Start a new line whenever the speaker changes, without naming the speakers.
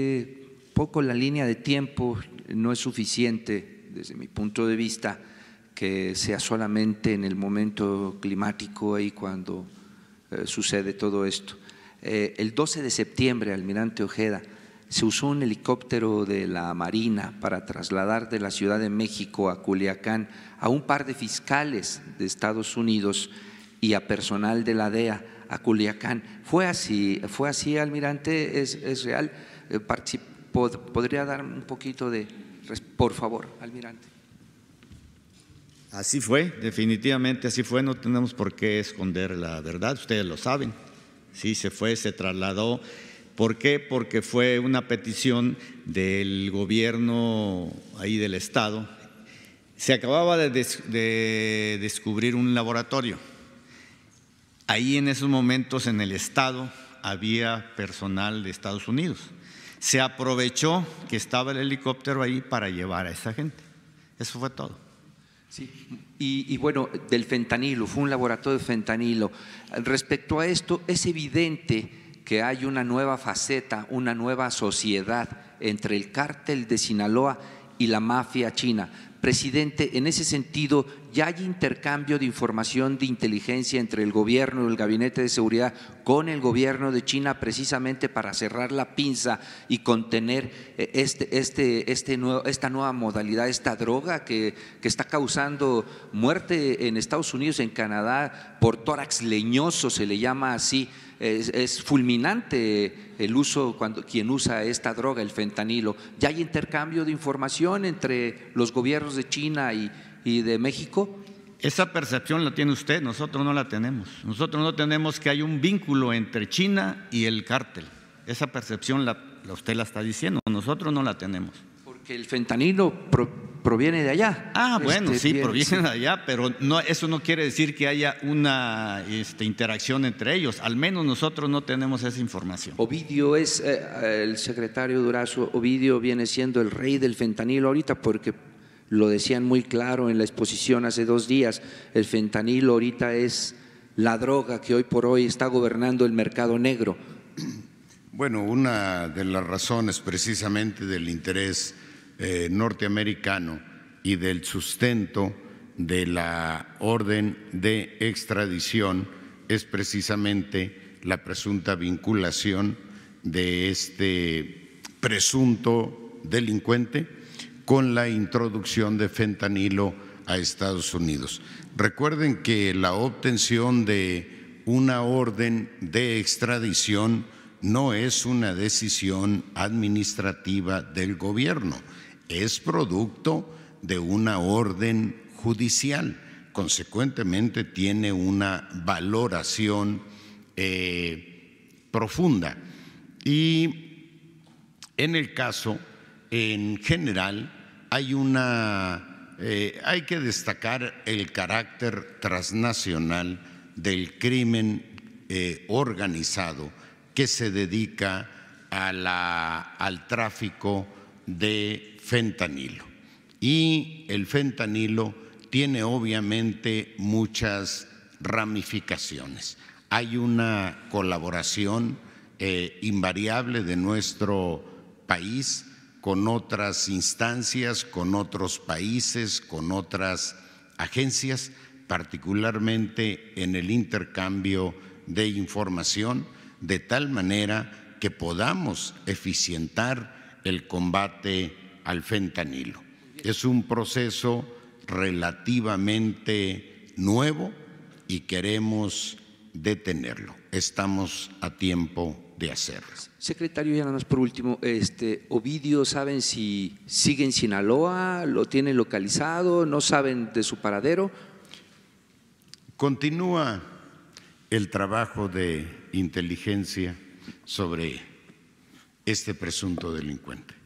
Eh, poco la línea de tiempo no es suficiente desde mi punto de vista que sea solamente en el momento climático ahí cuando eh, sucede todo esto. Eh, el 12 de septiembre, almirante Ojeda, se usó un helicóptero de la Marina para trasladar de la Ciudad de México a Culiacán a un par de fiscales de Estados Unidos y a personal de la DEA a Culiacán. Fue así, fue así, almirante, es, es real. Eh, ¿Podría dar un poquito de, por favor, almirante?
Así fue, definitivamente así fue, no tenemos por qué esconder la verdad, ustedes lo saben. Sí, se fue, se trasladó. ¿Por qué? Porque fue una petición del gobierno ahí del Estado. Se acababa de descubrir un laboratorio. Ahí en esos momentos en el Estado había personal de Estados Unidos se aprovechó que estaba el helicóptero ahí para llevar a esa gente. Eso fue todo.
Sí, y, bueno, del fentanilo, fue un laboratorio de fentanilo. Respecto a esto, es evidente que hay una nueva faceta, una nueva sociedad entre el cártel de Sinaloa y la mafia china. Presidente, en ese sentido, ya hay intercambio de información de inteligencia entre el gobierno el gabinete de seguridad con el gobierno de China precisamente para cerrar la pinza y contener eh, este, este, este nuevo, esta nueva modalidad, esta droga que, está causando muerte en Estados Unidos, en Canadá, por tórax leñoso se le llama así. Es, es, fulminante el uso cuando quien usa esta droga, el fentanilo. Ya hay intercambio de información entre los gobiernos de China y, y de México?
Esa percepción la tiene usted, nosotros no la tenemos. Nosotros no tenemos que hay un vínculo entre China y el cártel. Esa percepción la, usted la está diciendo, nosotros no la tenemos. Porque el fentanilo proviene de allá. Ah, bueno, este, sí, proviene de allá, pero no, eso no quiere decir que haya una este, interacción entre ellos. Al menos nosotros no tenemos esa información.
Ovidio es eh, el secretario Durazo. Ovidio viene siendo el rey del fentanilo ahorita porque lo decían muy claro en la exposición hace dos días, el fentanilo ahorita es la droga que hoy por hoy está gobernando el mercado negro.
Bueno, una de las razones precisamente del interés eh, norteamericano y del sustento de la orden de extradición es precisamente la presunta vinculación de este presunto delincuente con la introducción de fentanilo a Estados Unidos. Recuerden que la obtención de una orden de extradición no es una decisión administrativa del gobierno, es producto de una orden judicial. Consecuentemente tiene una valoración eh, profunda. Y en el caso, en general, hay una, eh, hay que destacar el carácter transnacional del crimen eh, organizado que se dedica al tráfico de fentanilo. Y el fentanilo tiene obviamente muchas ramificaciones. Hay una colaboración eh, invariable de nuestro país con otras instancias, con otros países, con otras agencias, particularmente en el intercambio de información, de tal manera que podamos eficientar el combate al fentanilo. Es un proceso relativamente nuevo y queremos detenerlo. Estamos a tiempo
Secretario, ya nada más por último, este, Ovidio, ¿saben si sigue en Sinaloa? ¿Lo tienen localizado? ¿No saben de su paradero? Continúa el
trabajo de inteligencia sobre este presunto delincuente.